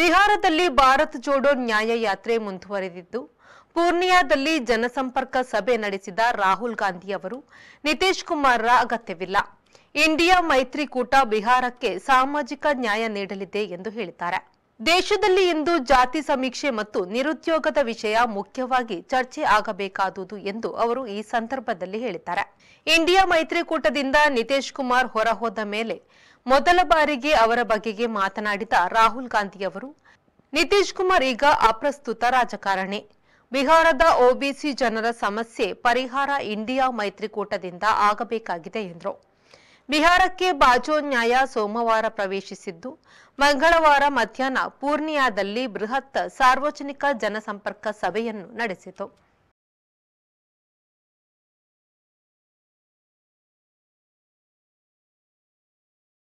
ಬಿಹಾರದಲ್ಲಿ ಭಾರತ್ ಜೋಡೋ ನ್ಯಾಯ ಯಾತ್ರೆ ಮುಂದುವರೆದಿದ್ದು ಪೂರ್ಣಿಯಾದಲ್ಲಿ ಜನಸಂಪರ್ಕ ಸಭೆ ನಡೆಸಿದ ರಾಹುಲ್ ಗಾಂಧಿ ಅವರು ನಿತೀಶ್ ಕುಮಾರ್ರ ಅಗತ್ಯವಿಲ್ಲ ಇಂಡಿಯಾ ಮೈತ್ರಿಕೂಟ ಬಿಹಾರಕ್ಕೆ ಸಾಮಾಜಿಕ ನ್ಯಾಯ ನೀಡಲಿದೆ ಎಂದು ಹೇಳಿದ್ದಾರೆ ದೇಶದಲ್ಲಿ ಇಂದು ಜಾತಿ ಸಮೀಕ್ಷೆ ಮತ್ತು ನಿರುದ್ಯೋಗದ ವಿಷಯ ಮುಖ್ಯವಾಗಿ ಚರ್ಚೆ ಆಗಬೇಕಾದುದು ಎಂದು ಅವರು ಈ ಸಂದರ್ಭದಲ್ಲಿ ಹೇಳಿದ್ದಾರೆ ಇಂಡಿಯಾ ಮೈತ್ರಿಕೂಟದಿಂದ ನಿತೀಶ್ ಕುಮಾರ್ ಹೊರಹೋದ ಮೇಲೆ ಮೊದಲ ಬಾರಿಗೆ ಅವರ ಬಗೆಗೆ ಮಾತನಾಡಿದ ರಾಹುಲ್ ಗಾಂಧಿ ಅವರು ನಿತೀಶ್ ಕುಮಾರ್ ಈಗ ಅಪ್ರಸ್ತುತ ರಾಜಕಾರಣಿ ಬಿಹಾರದ ಒಬಿಸಿ ಜನರ ಸಮಸ್ಯೆ ಪರಿಹಾರ ಇಂಡಿಯಾ ಮೈತ್ರಿಕೂಟದಿಂದ ಆಗಬೇಕಾಗಿದೆ ಎಂದರು ಬಿಹಾರಕ್ಕೆ ಬಾಜೋ ನ್ಯಾಯ ಸೋಮವಾರ ಪ್ರವೇಶಿಸಿದ್ದು ಮಂಗಳವಾರ ಮಧ್ಯಾಹ್ನ ಪೂರ್ಣಿಯಾದಲ್ಲಿ ಬೃಹತ್ ಸಾರ್ವಜನಿಕ ಜನಸಂಪರ್ಕ ಸಭೆಯನ್ನು ನಡೆಸಿತು